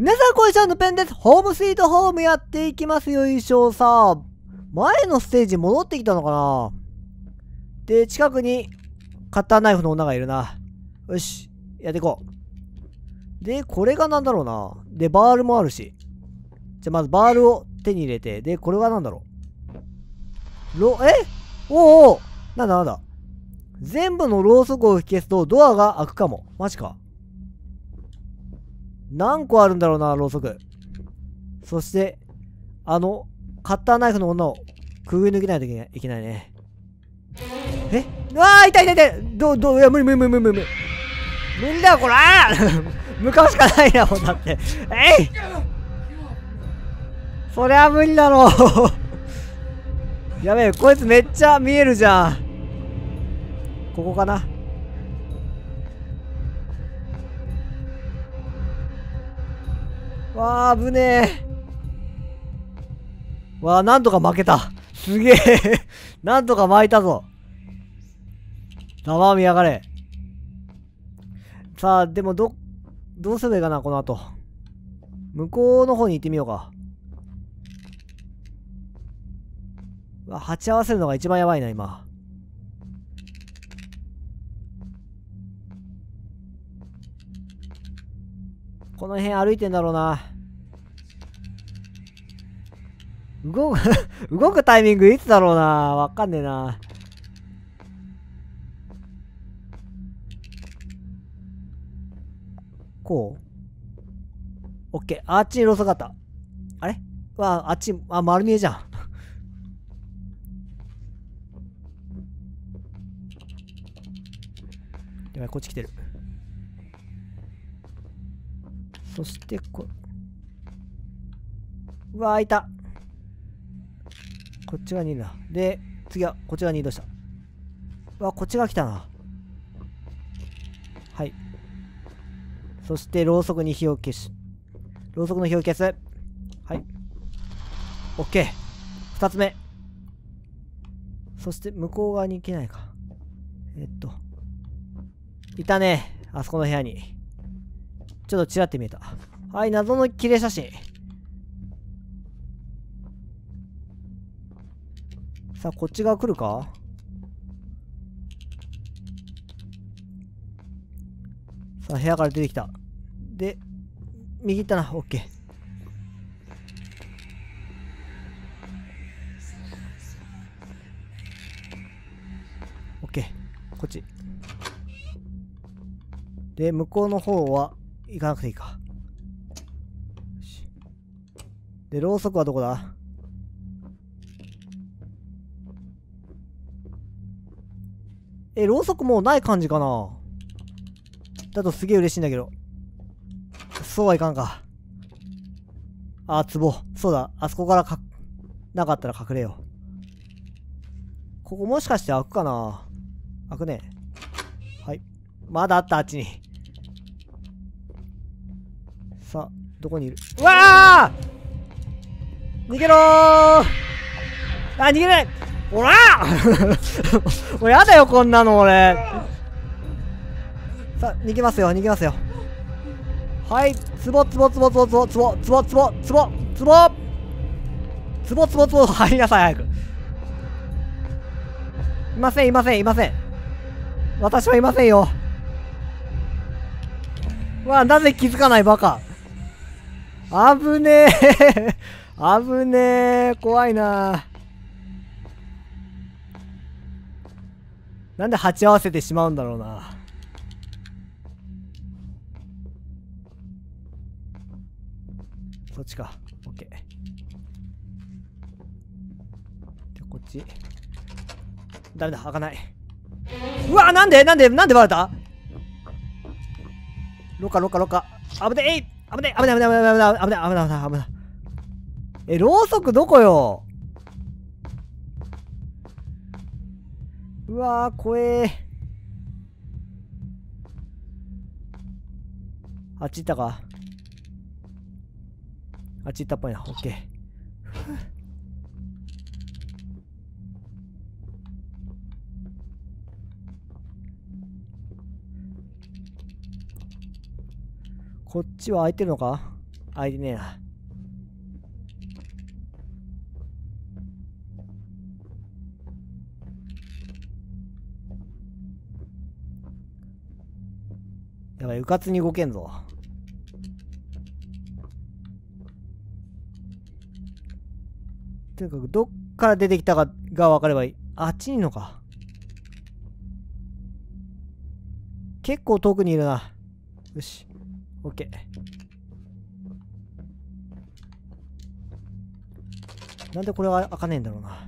皆さん、こんにちは、のペンです。ホームスイートホームやっていきますよ、衣装さ。前のステージ戻ってきたのかなで、近くに、カッターナイフの女がいるな。よし、やっていこう。で、これがなんだろうな。で、バールもあるし。じゃ、まずバールを手に入れて、で、これはなんだろう。ろ、えおおなんだなんだ。全部のろうそくを消すとドアが開くかも。マジか。何個あるんだろうな、ろうそく。そして、あの、カッターナイフの女をくぐり抜けないといけないね。えわあ、痛い痛い痛いどう、どう、いや、無理無理無理無理無理。無理だよ、こら。向かうしかないな、ほんだって。えいそりゃ無理だろうやべえ、こいつめっちゃ見えるじゃん。ここかな。わあ、危ねえ。わあ、なんとか負けた。すげえ なんとか巻いたぞ。生身やがれ。さあ、でもど、どうすればいいかな、この後。向こうの方に行ってみようか。うわ、鉢合わせるのが一番やばいな、今。この辺歩いてんだろうな。動く 動くタイミングいつだろうな。わかんねえな。こうオッケー。あっちにロスがあった。あれわあ、あっち、あ、丸見えじゃん。やばい、こっち来てる。そしてこうわ開いたこっちがるな。で次はこっちがに移動したわこっちが来たなはいそしてろうそくに火を消しろうそくの火を消すはい o k 二つ目そして向こう側に行けないかえっといたねあそこの部屋にちょっとちらって見えた。はい、謎の綺麗写真。さあ、こっち側来るかさあ、部屋から出てきた。で、右行ったな。オッケー。オッケー。こっち。で、向こうの方は、行かなくていいか。で、ろうそくはどこだえ、ろうそくもうない感じかなだとすげえ嬉しいんだけど。そうはいかんか。あ、壺。そうだ。あそこからか、なかったら隠れよう。ここもしかして開くかな開くね。はい。まだあった、あっちに。どこにいるうわあ逃げろあ、逃げないおら もうやだよ、こんなの俺。さ、逃げますよ、逃げますよ。はい、つぼつぼつぼつぼつぼつぼつぼつぼつぼつぼつぼつぼつぼ入りなさい、早く。いません、いません、いません。私はいませんよ。わあ、なぜ気づかないバカ。危ねえ 危ねえ怖いななんで鉢合わせてしまうんだろうなそっちかオッケじゃこっちダメだ開かないうわなんでなんでなんでバレたろかろかロか、危ねえ危ない危ない危ない危ない危ない危ない危ない危ない危ない。え、ろうそくどこようわー、怖えあっち行ったか。あっち行ったっぽいな。オッケー。こっちは開いてるのか開いてねえな。やばい、うかつに動けんぞ。とにかく、どっから出てきたかが分かればいい。あっちにいるのか。結構遠くにいるな。よし。オッケーなんでこれは開かねえんだろうな。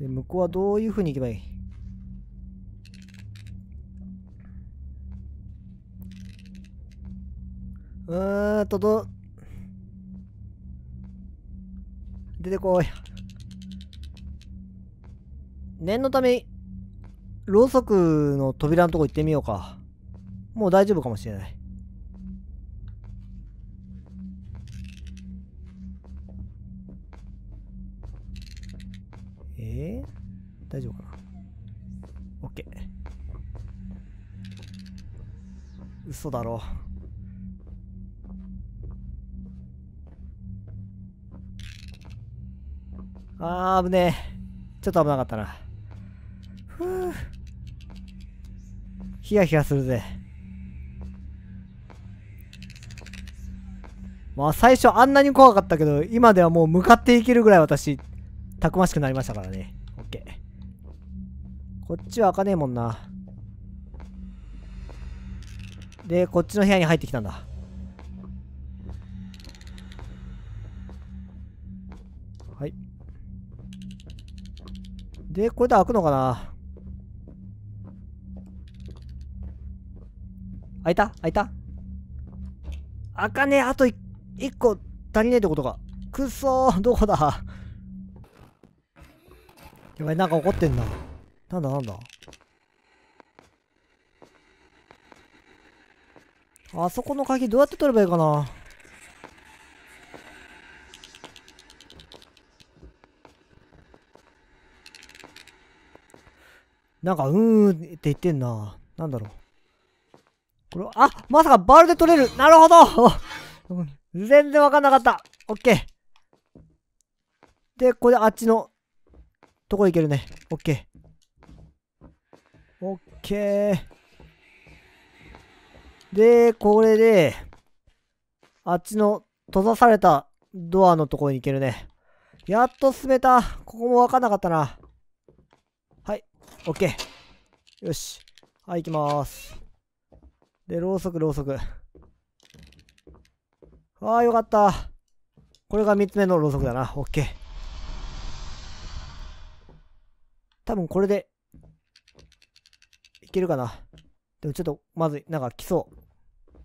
で、向こうはどういうふうに行けばいいうーんと、ど、出てこい。念のため、ろうそくの扉のとこ行ってみようか。もう大丈夫かもしれない。えー、大丈夫かな ?OK。嘘だろ。あー、危ねえ。ちょっと危なかったな。ふぅ。ヒヤヒヤするぜ。まあ最初あんなに怖かったけど、今ではもう向かっていけるぐらい私、たくましくなりましたからね。オッケー。こっちは開かねえもんな。で、こっちの部屋に入ってきたんだ。はい。で、これで開くのかな開いた開いたあかねえ。あと1個足りねえってことか。くっそー。どこだやばい、なんか怒ってんな。なんだなんだあそこの鍵どうやって取ればいいかななんか、うーんって言ってんな。なんだろう。これは、あまさかバールで取れるなるほど 全然わかんなかった。オッケー。で、これであっちのとこ行けるね。オッケー。オッケー。で、これで、あっちの閉ざされたドアのところに行けるね。やっと進めた。ここもわかんなかったな。はい。オッケー。よし。はい、行きます。で、ろうそく、ろうそく。ああ、よかった。これが3つ目のろうそくだな。オッケー。多分これで、いけるかな。でもちょっと、まずい。なんか来そう。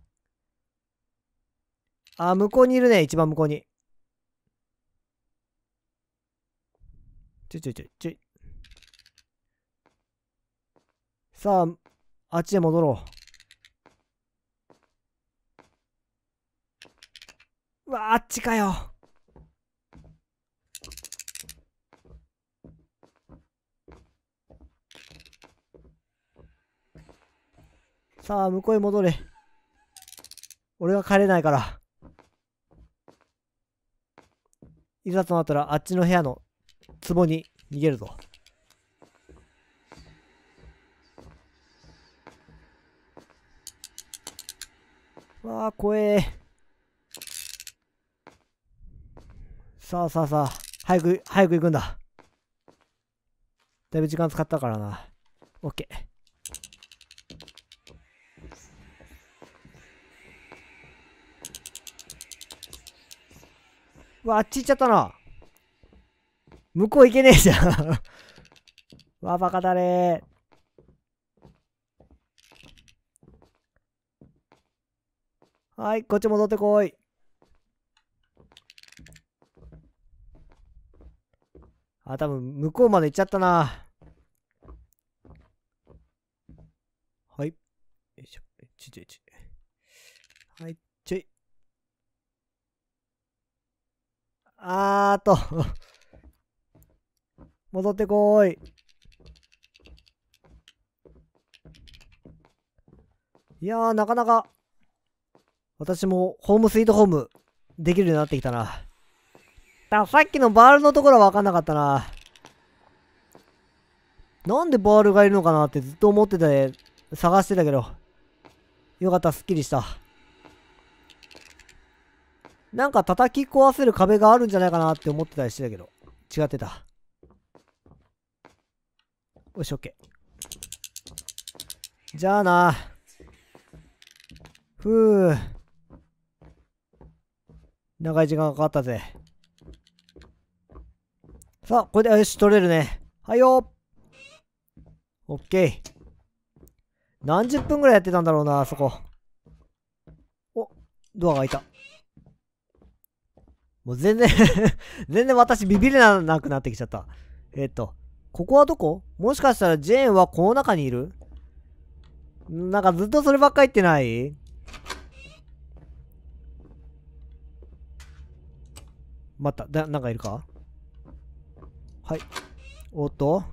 あ向こうにいるね。一番向こうに。ちょいちょいちょいちょい。さあ、あっちへ戻ろう。あっちかよさあ向こうへ戻れ俺は帰れないからいざとなったらあっちの部屋の壺に逃げるぞわあ怖えさあさあさあ、早く、早く行くんだ。だいぶ時間使ったからな。オッケー。うわ、あっち行っちゃったな。向こう行けねえじゃん わ、バカだれ。はい、こっち戻ってこい。あ、多分、向こうまで行っちゃったな。はい。よいしょ。ちちち。はい、ちょい。あーと 戻ってこーい。いやー、なかなか、私もホームスイートホームできるようになってきたな。さっきのバールのところは分かんなかったな。なんでバールがいるのかなってずっと思ってたで、探してたけど。よかった、すっきりした。なんか叩き壊せる壁があるんじゃないかなって思ってたりしてたけど。違ってた。よし、OK。じゃあな。ふぅ。長い時間かかったぜ。さあ、これで、よし、取れるね。はいよオッケー。何十分ぐらいやってたんだろうな、あそこ。お、ドアが開いた。もう全然 全然私ビビれなくなってきちゃった。えっ、と、ここはどこもしかしたらジェーンはこの中にいるなんかずっとそればっか言ってない待った、だ、なんかいるかはい。おっと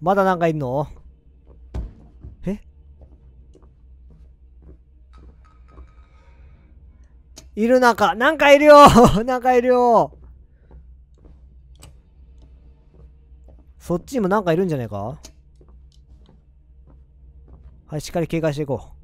まだなんかいるのえいる中、なんかいるよ なんかいるよそっちにもなんかいるんじゃねえかはい、しっかり警戒していこう。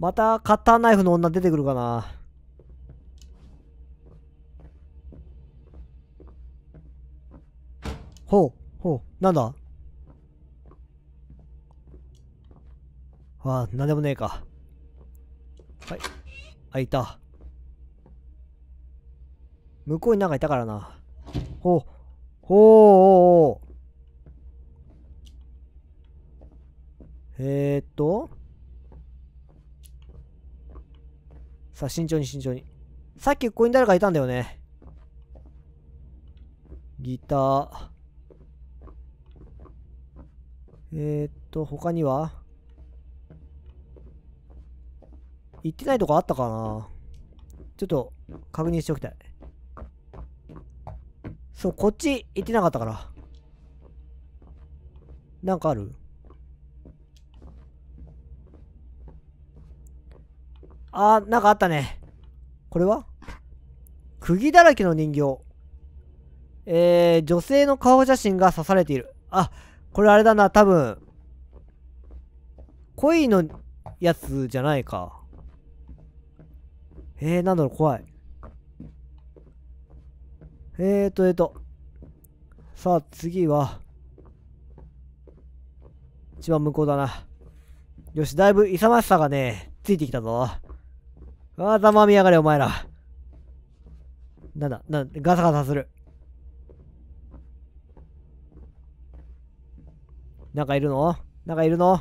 またカッターナイフの女出てくるかなほうほうなんだああなんでもねえかはいあいた向こうになんかいたからなほうほうおおおえー、っとさあ、慎重に慎重に。さっきここに誰かいたんだよね。ギター。えー、っと、他には行ってないとこあったかなちょっと確認しておきたい。そう、こっち行ってなかったから。なんかあるあー、なんかあったね。これは釘だらけの人形。えー、女性の顔写真が刺されている。あ、これあれだな、多分。恋のやつじゃないか。えー、なんだろう、怖い。えーと、えーと。さあ、次は。一番向こうだな。よし、だいぶ勇ましさがね、ついてきたぞ。わざまみやがれ、お前ら。なんだ、なんだ、ガサガサする。なんかいるのなんかいるの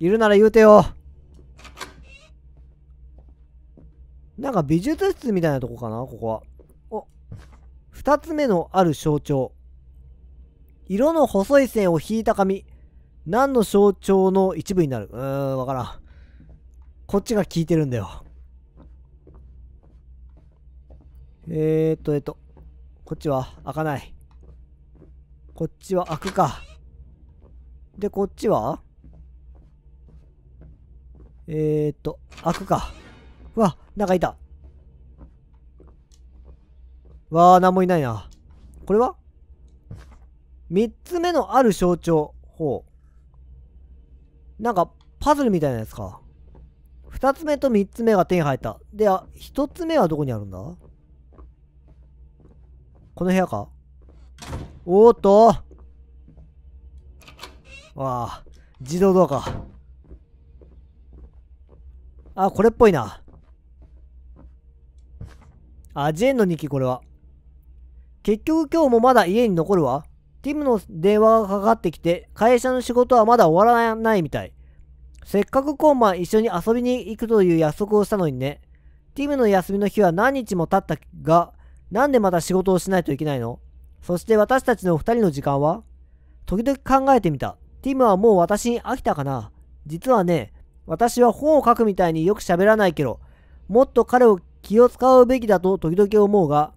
いるなら言うてよ。なんか美術室みたいなとこかなここは。お、二つ目のある象徴。色の細い線を引いた紙。何の象徴の一部になるうーん、わからん。こっちが効いてるんだよ。えー、っと、えー、っと、こっちは開かない。こっちは開くか。で、こっちはえー、っと、開くか。うわ、なんかいた。わあ、なんもいないな。これは三つ目のある象徴。ほう。なんか、パズルみたいなやつか。2つ目と3つ目が手に入った。で、あ、1つ目はどこにあるんだこの部屋かおーっとわあ、自動ドアか。あ、これっぽいな。あ、ジェーンの日記これは。結局今日もまだ家に残るわ。ティムの電話がかかってきて、会社の仕事はまだ終わらないみたい。せっかくコンマ一緒に遊びに行くという約束をしたのにね。ティムの休みの日は何日も経ったが、なんでまた仕事をしないといけないのそして私たちの二人の時間は時々考えてみた。ティムはもう私に飽きたかな実はね、私は本を書くみたいによく喋らないけど、もっと彼を気を使うべきだと時々思うが、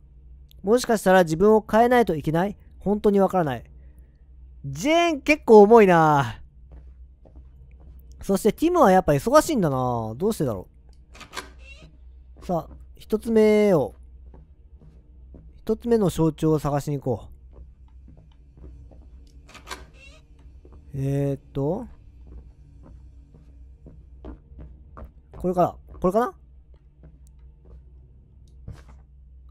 もしかしたら自分を変えないといけない本当にわからない。ジェーン結構重いなそしてティムはやっぱ忙しいんだなどうしてだろう。さあ、一つ目を、一つ目の象徴を探しに行こう。えー、っと、これから、これかな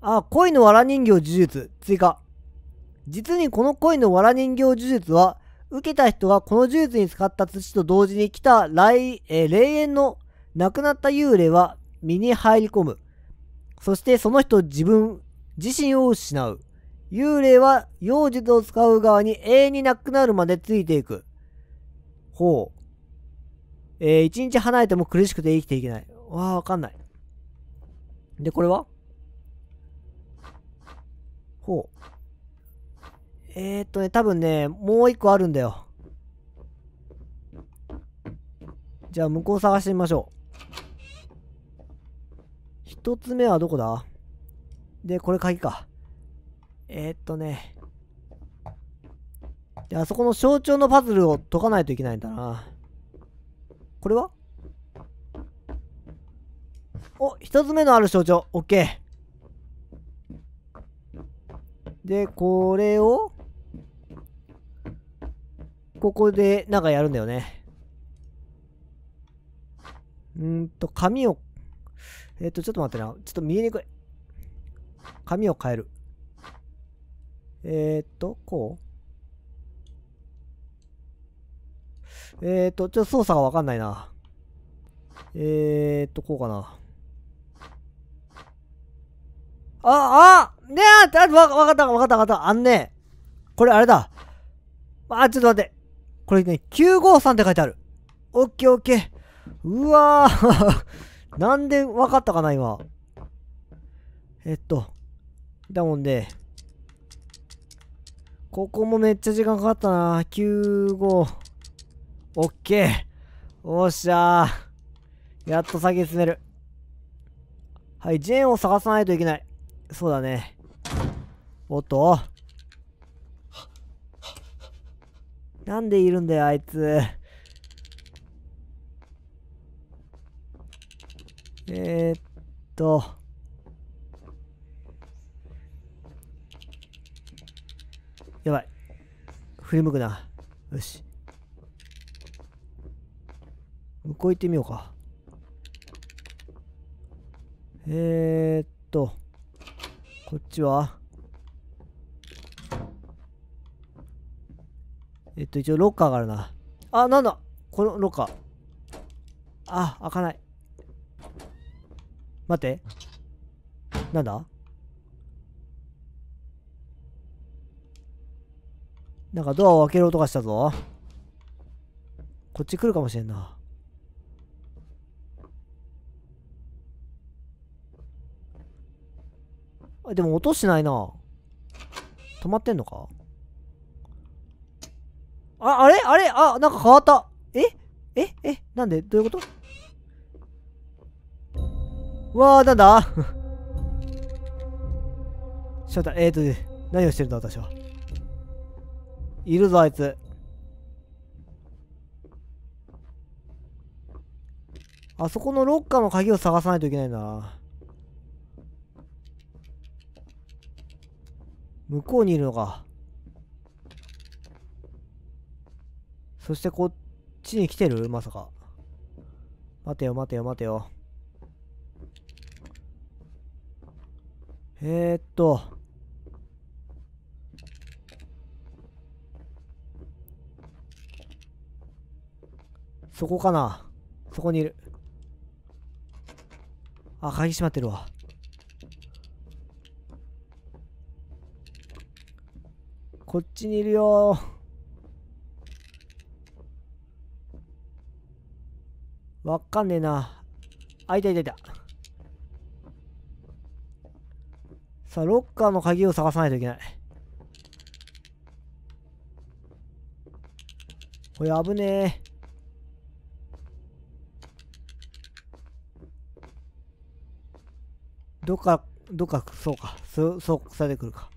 あ、恋の藁人形呪術、追加。実にこの恋の藁人形呪術は、受けた人はこの呪術に使った土と同時に来た来、えー、霊園の亡くなった幽霊は身に入り込む。そしてその人自分自身を失う。幽霊は妖術を使う側に永遠になくなるまでついていく。ほう。えー、一日離れても苦しくて生きていけない。わあ、わかんない。で、これはほう。えー、っとね、多分ね、もう一個あるんだよ。じゃあ、向こう探してみましょう。一つ目はどこだで、これ鍵か。えー、っとね。で、あそこの象徴のパズルを解かないといけないんだな。これはお、一つ目のある象徴。オッケー。で、これを、ここで、なんかやるんだよね。うんと、紙を、えっ、ー、と、ちょっと待ってな。ちょっと見えにくい。紙を変える。えっ、ー、と、こうえっ、ー、と、ちょっと操作がわかんないな。えっ、と、こうかな。あ、あねえわかったわかったわかった。あんねこれあれだ。あ、ちょっと待って。これね、953って書いてある。オッケーオッケー。うわー なんで分かったかな、今。えっと。だもんで、ここもめっちゃ時間かかったな。95。オッケー。おっしゃー。やっと先進める。はい、ジェーンを探さないといけない。そうだね。おっと。なんでいるんだよ、あいつ。えー、っと。やばい。振り向くな。よし。向こう行ってみようか。えー、っと。こっちはえっと、一応ロッカーがあるな。あ、なんだこのロッカー。あ、開かない。待って。なんだなんかドアを開ける音がしたぞ。こっち来るかもしれんな。あ、でも音しないな。止まってんのかあ、あれあれあ、なんか変わった。えええなんでどういうことわあ、なんだ ちょっと、えっ、ー、と、何をしてるんだ、私は。いるぞ、あいつ。あそこのロッカーの鍵を探さないといけないな。向こうにいるのか。そしてこっちに来てるまさか。待てよ待てよ待てよ。えー、っと。そこかなそこにいる。あ、鍵閉まってるわ。こっちにいるよわかんねえな。あ、いたいたいた。さあ、ロッカーの鍵を探さないといけない。これ危ねえ。どっか、どっか、そうか。そう、そう、腐れてくるか。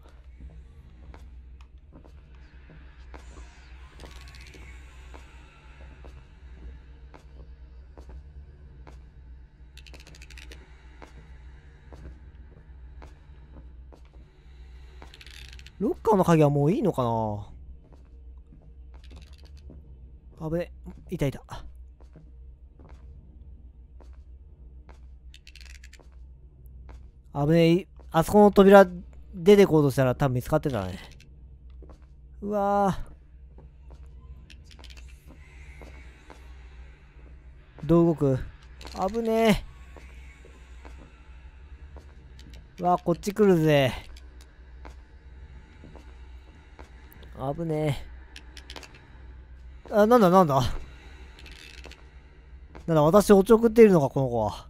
鍵はもういいのかな危ね。いたいた。あぶねあそこの扉出てこうとしたら多分見つかってたね。うわどう動く危ねうわあ、こっち来るぜ。危ねえ。あ、なんだなんだなんだ、私おちょくっているのか、この子は。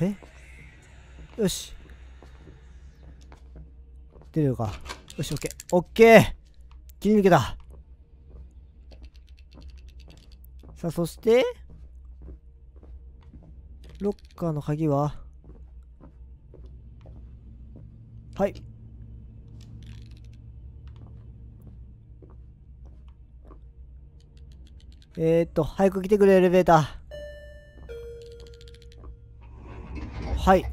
えよし。出るか。よし、オッケー。オッケー切り抜けた。さあ、そして、ロッカーの鍵ははいえー、っと早く来てくれエレベーターはい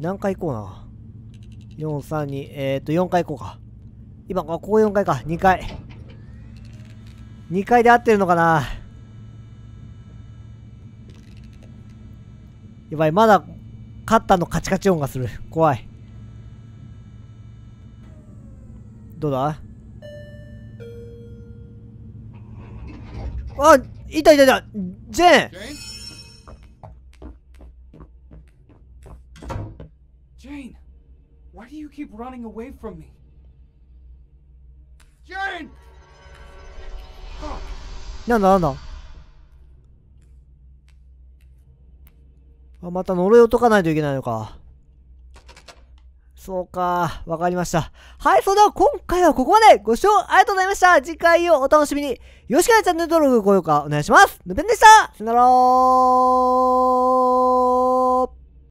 何回行こうな432えー、っと4回行こうか今ここ4回か2回2回で合ってるのかなやばいまだカッターのカチカチ音がする怖いどうだあいたいたいたジェーンジェーン Why do you keep running away from me? Jane! んだなんだあ、また呪いを解かないといけないのか。そうか。わかりました。はい、それでは今回はここまでご視聴ありがとうございました次回をお楽しみに。よしかチャンネル登録、高評価お願いしますぬぺんでしたさよなら